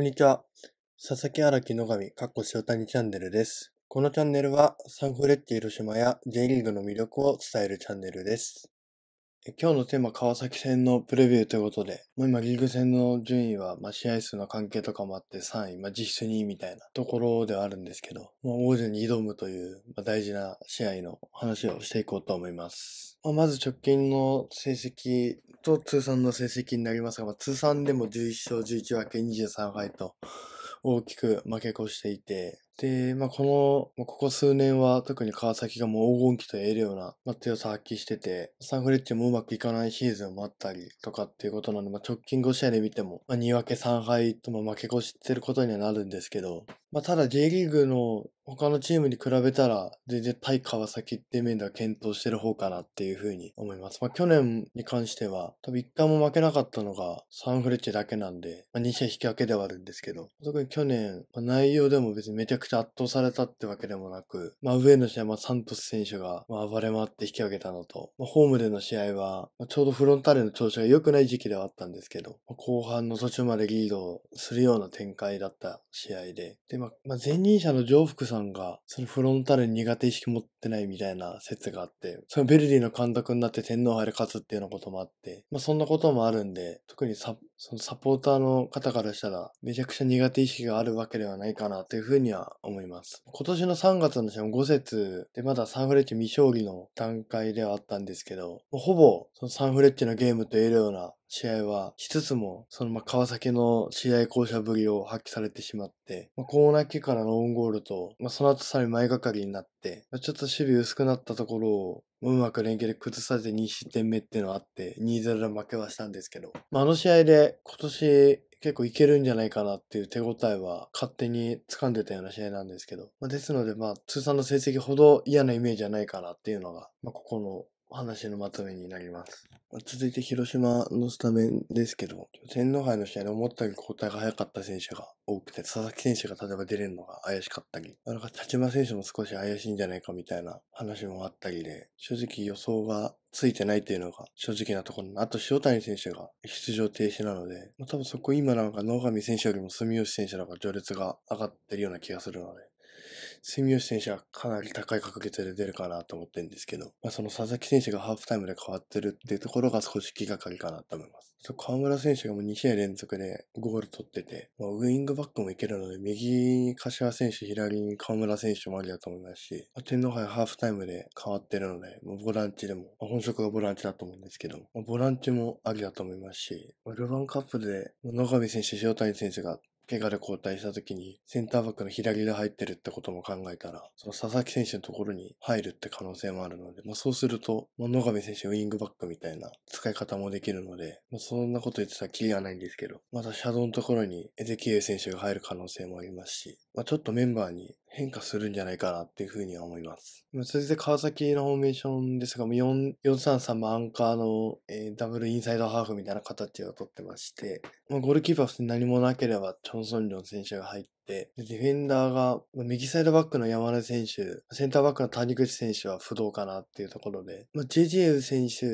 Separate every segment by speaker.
Speaker 1: こんにちは。佐々木荒木野上、かっこ塩谷チャンネルです。このチャンネルはサンフレッチェ広島や J リーグの魅力を伝えるチャンネルです。今日のテーマ川崎戦のプレビューということで、もう今リーグ戦の順位は、まあ、試合数の関係とかもあって3位、まあ、実質2位みたいなところではあるんですけど、まあ、王者に挑むという、まあ、大事な試合の話をしていこうと思います。まあ、まず直近の成績と通算の成績になりますが、まあ、通算でも11勝11分け23敗と大きく負け越していて、で、まあ、この、まあ、ここ数年は特に川崎がもう黄金期と言えるような、まあ、強さ発揮してて、サンフレッチェもうまくいかないシーズンもあったりとかっていうことなんで、まあ、直近5試合で見ても、まあ、2分け3敗と、も負け越してることにはなるんですけど、まあ、ただ J リーグの他のチームに比べたら、全然対川崎っていう面では検討してる方かなっていうふうに思います。まあ、去年に関しては、多分一回も負けなかったのがサンフレッチェだけなんで、まあ、2試合引き分けではあるんですけど、特に去年、まあ、内容でも別にめちゃくちゃくちゃ圧倒されたってわけでもなく、まあ、上の試合はサントス選手が暴れ回って引き上げたのと、まあ、ホームでの試合は、まあ、ちょうどフロンターレの調子が良くない時期ではあったんですけど、まあ、後半の途中までリードするような展開だった試合で、で、まあ、まあ、前任者の上福さんが、そのフロンターレに苦手意識持ってってないみたいな説があって、そのベルディの監督になって天皇杯で勝つっていうようなこともあって、まあそんなこともあるんで、特にサそのサポーターの方からしたら、めちゃくちゃ苦手意識があるわけではないかなというふうには思います。今年の3月の試合5節でまだサンフレッチェ未勝利の段階ではあったんですけど、ほぼそのサンフレッチェのゲームと言えるような試合はしつつも、そのま川崎の試合校舎ぶりを発揮されてしまって、まあ、コーナーキーからのオンゴールと、まあ、その後さらに前がかりになって、まあ、ちょっと守備薄くなったところを、うまく連携で崩されて2失点目っていうのがあって、2-0で負けはしたんですけど、まあ、あの試合で今年結構いけるんじゃないかなっていう手応えは勝手に掴んでたような試合なんですけど、まあ、ですのでまあ通算の成績ほど嫌なイメージじゃないかなっていうのが、まあ、ここのお話のまとめになります。続いて広島のスタメンですけど、天皇杯の試合で思ったより交代が早かった選手が多くて、佐々木選手が例えば出れるのが怪しかったり、なんか田島選手も少し怪しいんじゃないかみたいな話もあったりで、正直予想がついてないっていうのが正直なところあと塩谷選手が出場停止なので、多分そこ今なんか野上選手よりも住吉選手の方が序列が上がってるような気がするので、住吉選手はかなり高い確率で出るかなと思ってるんですけど、まあ、その佐々木選手がハーフタイムで変わってるっていうところが少し気がかりかなと思います。そう、河村選手がもう2試合連続でゴール取ってて、まあ、ウイングバックもいけるので、右に柏選手、左に河村選手もありだと思いますし、まあ、天皇杯ハーフタイムで変わってるので、まあ、ボランチでも、まあ、本職がボランチだと思うんですけど、まあ、ボランチもありだと思いますし、まあ、ルヴァンカップで、野上選手、塩谷選手が怪我で交代した時に、センターバックの左で入ってるってことも考えたら、その佐々木選手のところに入るって可能性もあるので、まあ、そうすると、まあ、野上選手ウィングバックみたいな使い方もできるので、まあ、そんなこと言ってたらキリはないんですけど、またシャドウのところにエゼキエ選手が入る可能性もありますし、まあ、ちょっとメンバーに変化するんじゃないかなっていうふうには思います。そして川崎のフォーメーションですが、433もアンカーの、えー、ダブルインサイドハーフみたいな形をとってまして、まあ、ゴールキーパー普通に何もなければチョンソンリョン選手が入っ、ディフェンダーが、右サイドバックの山根選手、センターバックの谷口選手は不動かなっていうところで、まあ、JJ 選手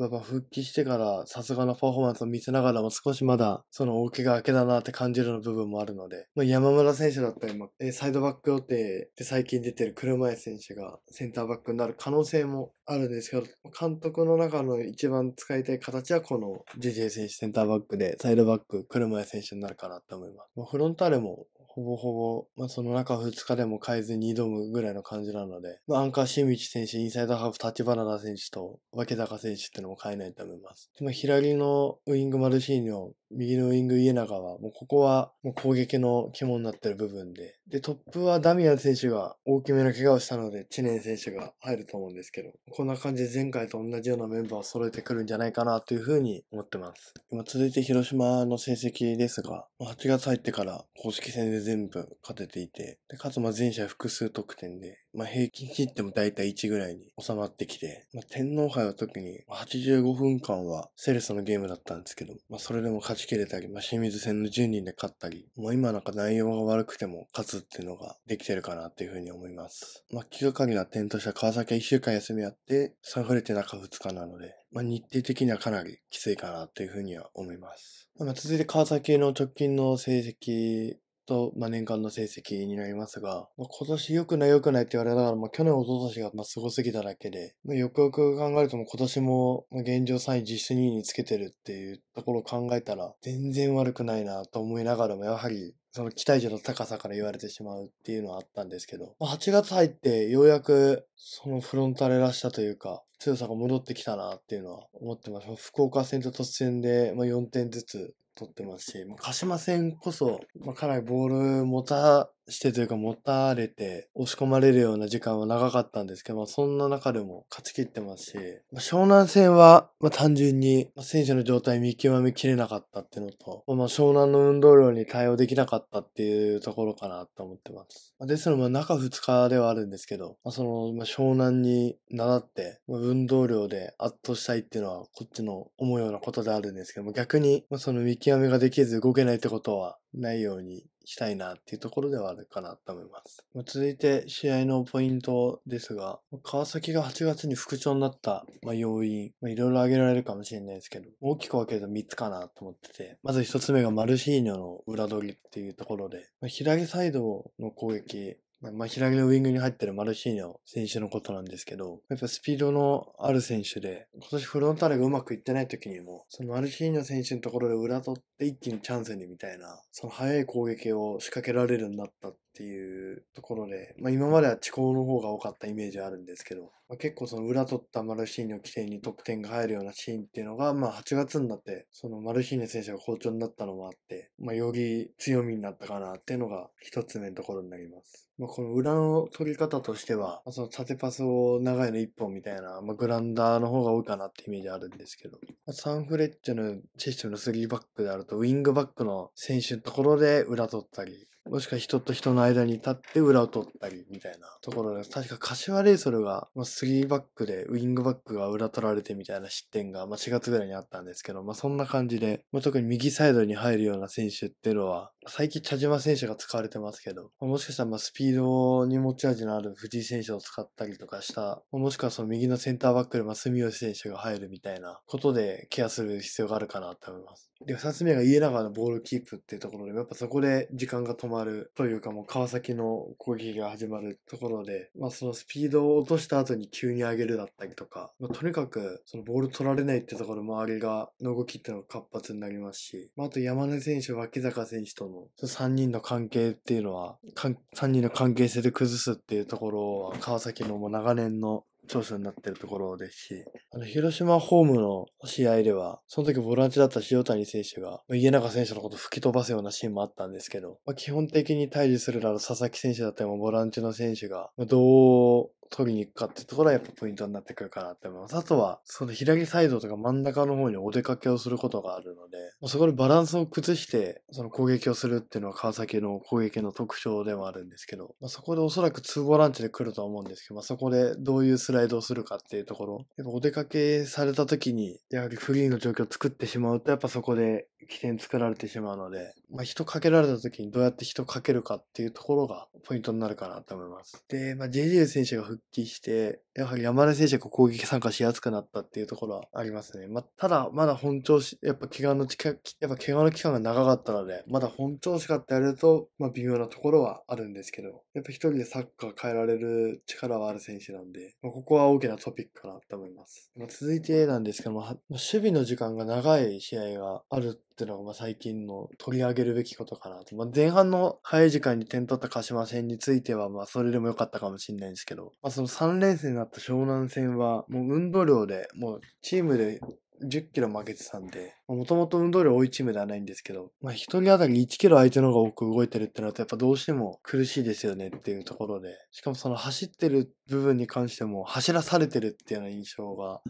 Speaker 1: は復帰してからさすがのパフォーマンスを見せながらも少しまだその大怪我明けだなって感じるの部分もあるので、まあ、山村選手だったりも、サイドバック予定で最近出てる車屋選手がセンターバックになる可能性もあるんですけど、監督の中の一番使いたい形はこの JJ 選手センターバックで、サイドバック車屋選手になるかなって思います。まあ、フロンターレもほぼほぼ、まあ、その中2日でも変えずに挑むぐらいの感じなので、まあ、アンカー新道選手、インサイドハーフ立花田選手と脇坂選手ってのも変えないと思います。まあ、左のウイングマルシーニョ、右のウィング、家長は、もうここはもう攻撃の肝になってる部分で。で、トップはダミアン選手が大きめの怪我をしたので、知念選手が入ると思うんですけど、こんな感じで前回と同じようなメンバーを揃えてくるんじゃないかなというふうに思ってます。今続いて広島の成績ですが、8月入ってから公式戦で全部勝てていて、で、かつま全試合複数得点で、まあ、平均切っても大体1ぐらいに収まってきて、まあ、天皇杯は特に85分間はセレスのゲームだったんですけど、まあ、それでも勝ち切れたり、まあ、清水戦の10人で勝ったり、もう今なんか内容が悪くても勝つっていうのができてるかなっていうふうに思います。まあ、気がかりな点としては川崎は1週間休みあって、サンフレテ中2日なので、まあ、日程的にはかなりきついかなっていうふうには思います。まあ、続いて川崎の直近の成績と、まあ、年間の成績になりますが、まあ、今年良くない良くないって言われながら、まあ、去年おととしがま凄すごすぎただけで、まあ、よくよく考えるとも今年も現状3位実質2位につけてるっていうところを考えたら、全然悪くないなと思いながらも、やはりその期待値の高さから言われてしまうっていうのはあったんですけど、まあ、8月入ってようやくそのフロンターレらしさというか、強さが戻ってきたなっていうのは思ってます。福岡戦と突然で、まあ、4点ずつ取ってますし、鹿島戦こそ、まあ、かなりボール持たしてというか持たれて押し込まれるような時間は長かったんですけど、まあ、そんな中でも勝ち切ってますし、まあ、湘南戦は、まあ、単純に選手の状態見極めきれなかったっていうのと、まあ、湘南の運動量に対応できなかったっていうところかなと思ってます。まあ、ですので、まあ、中2日ではあるんですけど、まあ、その、まあ、湘南に習って、まあ、運動量で圧倒したいっていうのはこっちの思うようなことであるんですけども、逆に、まあ、その見極極めができず動けないってことはないようにしたいなっていうところではあるかなと思います。続いて試合のポイントですが、川崎が8月に復調になった、ま要因、まいろいろ挙げられるかもしれないですけど、大きく分けると3つかなと思ってて、まず1つ目がマルシーニョの裏取りっていうところで、まあ、左サイドの攻撃、まあ、左のウィングに入ってるマルシーニョ選手のことなんですけど、やっぱスピードのある選手で、今年フロンターレがうまくいってない時にも、そのマルシーニョ選手のところで裏取って一気にチャンスにみたいな、その速い攻撃を仕掛けられるようになったっていうところで、まあ、今までは地高の方が多かったイメージはあるんですけど、まあ、結構その裏取ったマルシーニョ起点に得点が入るようなシーンっていうのが、まあ、8月になってそのマルシーニ選手が好調になったのもあって、まあ、より強みになったかなっていうのが一つ目のところになります。まあ、この裏の取り方としては、その縦パスを長いの1本みたいな、まあ、グランダーの方が多いかなってイメージあるんですけど、まあ、サンフレッチェのチシステの3バックであるとウィングバックの選手のところで裏取ったり、もしくは人と人の間に立って裏を取ったりみたいなところです。確か柏レイソルが、3バックでウィングバックが裏取られてみたいな失点が、まあ、4月ぐらいにあったんですけど、まあ、そんな感じで、まあ、特に右サイドに入るような選手っていうのは、最近茶島選手が使われてますけど、まあ、もしかしたらまあスピードに持ち味のある藤井選手を使ったりとかした、もしくはその右のセンターバックでまあ住吉選手が入るみたいなことでケアする必要があるかなと思います。で、2つ目が家長のボールキープっていうところで、やっぱそこで時間が止ままるというかもう川崎の攻撃が始まるところで、まあそのスピードを落とした後に急に上げるだったりとか、まあ、とにかくそのボール取られないってところ周りがの動きっていうのが活発になりますし、まあ、あと山根選手、脇坂選手との3人の関係っていうのは、3人の関係性で崩すっていうところは川崎のもう長年の調州になってるところですし、あの、広島ホームの試合では、その時ボランチだった塩谷選手が、家中選手のこと吹き飛ばすようなシーンもあったんですけど、まあ、基本的に対峙するなら佐々木選手だったりもボランチの選手が、どう取りに行くかってところはやっぱポイントになってくるかなって思います。あとは、その左サイドとか真ん中の方にお出かけをすることがあるので、そこでバランスを崩して、その攻撃をするっていうのは川崎の攻撃の特徴ではあるんですけど、まあ、そこでおそらく2ボランチで来るとは思うんですけど、まあ、そこでどういうスライドをするかっていうところ、やっぱお出かけされた時に、やはりフリーの状況を作ってしまうと、やっぱそこで起点作られてしまうので、まあ、人かけられた時にどうやって人かけるかっていうところがポイントになるかなと思います。で、まあ、JJ 選手が復帰して、やはり山根選手が攻撃参加しやすくなったっていうところはありますね。まあ、ただ、まだ本調子、やっぱ怪我のやっぱ怪我の期間が長かったので、まだ本調子かってやると、まあ、微妙なところはあるんですけど、やっぱ一人でサッカー変えられる力はある選手なんで、まあ、ここは大きなトピックかなと思います。まあ、続いてなんですけども、まあ、守備の時間が長い試合があるていうのが、まあ、最近の取り上げるべきことかなと。まあ、前半の早い時間に点取った鹿島戦については、まあ、それでも良かったかもしれないんですけど、まあ、その3連戦になった湘南戦は、もう運動量で、もうチームで10キロ負けてたんで、もともと運動量多いチームではないんですけど、まあ一人当たり1キロ相手の方が多く動いてるってなるとやっぱどうしても苦しいですよねっていうところで、しかもその走ってる部分に関しても走らされてるっていうような印象が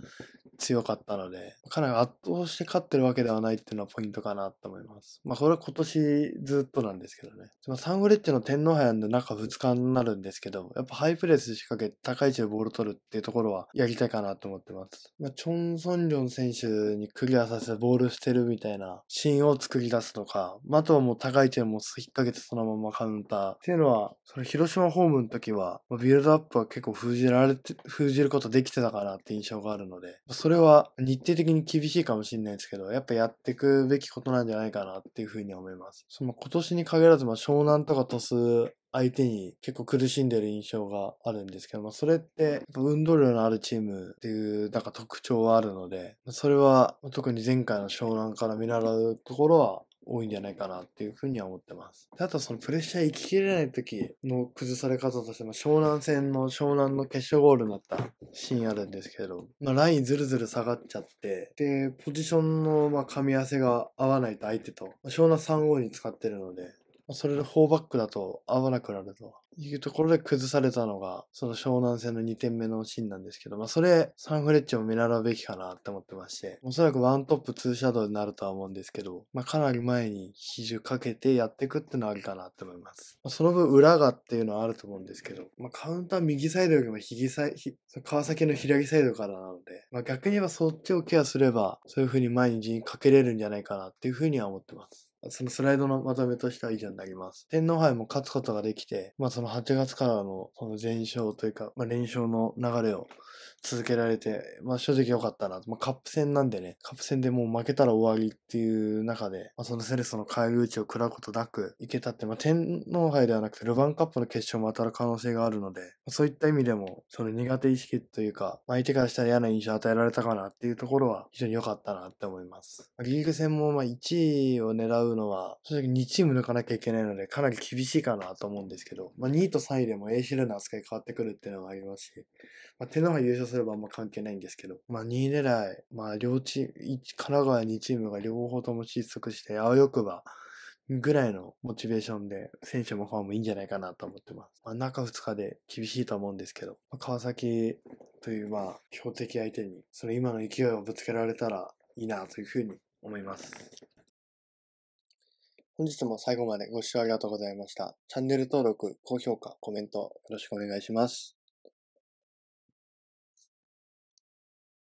Speaker 1: 強かったので、かなり圧倒して勝ってるわけではないっていうのはポイントかなと思います。まあ、それは今年ずっとなんですけどね。まあ、サンゴレッチェの天皇杯なんで中2日になるんですけど、やっぱハイプレス仕掛け高い位置でボール取るっていうところはやりたいかなと思ってます。まあ、チョン・ソンリョン選手にクリアさせてボールしてるみたいなシーンを作り出すとか、まあ、あとはもう高い位置でもう引っ掛けてそのままカウンターっていうのは、その広島ホームの時は、まあ、ビルドアップは結構封じられて、封じることできてたかなって印象があるので、それは日程的に厳しいかもしれないですけど、やっぱやっていくべきことなんじゃないかなっていうふうに思います。その今年に限らず、まあ湘南とか鳥栖相手に結構苦しんでる印象があるんですけど、まあそれってっ運動量のあるチームっていうなんか特徴はあるので、それは特に前回の湘南から見習うところは多いんじゃないかなっていうふうには思ってます。あとそのプレッシャー行ききれない時の崩され方としても湘南戦の湘南の決勝ゴールになったシーンあるんですけど、まあ、ラインずるずる下がっちゃって、で、ポジションのま噛み合わせが合わないと相手と、湘南3号に使ってるので、それで4バックだと合わなくなると。いうところで崩されたのが、その湘南戦の2点目のシーンなんですけど、まあそれ、サンフレッチェも見習うべきかなって思ってまして、おそらくワントップツーシャドウになるとは思うんですけど、まあかなり前に比重かけてやっていくってのはありかなって思います。まあ、その分裏がっていうのはあると思うんですけど、まあカウンター右サイドよりも左サイ、川崎の左サイドからなので、まあ逆に言えばそっちをケアすれば、そういう風に前に陣かけれるんじゃないかなっていう風には思ってます。そのスライドのまとめとしては以上になります。天皇杯も勝つことができて、まあその8月からのその全勝というか、まあ連勝の流れを続けられて、まあ正直良かったな。まあカップ戦なんでね、カップ戦でもう負けたら終わりっていう中で、まあそのセレスの返り討ちを食らうことなくいけたって、まあ天皇杯ではなくてルヴァンカップの決勝も当たる可能性があるので、まあ、そういった意味でも、その苦手意識というか、まあ、相手からしたら嫌な印象を与えられたかなっていうところは非常に良かったなって思います。まあ、リーグ戦もまあ1位を狙ううのは、正直2チーム抜かなきゃいけないので、かなり厳しいかなと思うんですけど、まあ、2位と3位でも A シルの扱い変わってくるっていうのもありますし、まあ、手のが優勝すればあんま関係ないんですけど、まあ、2位狙い、まあ、両チーム、神奈川2チームが両方とも失速して、あわよくば、ぐらいのモチベーションで、選手もファンもいいんじゃないかなと思ってます。まあ、中2日で厳しいと思うんですけど、まあ、川崎というまあ、強敵相手に、その今の勢いをぶつけられたらいいなというふうに思います。本日も最後までご視聴ありがとうございました。チャンネル登録、高評価、コメントよろしくお願いします。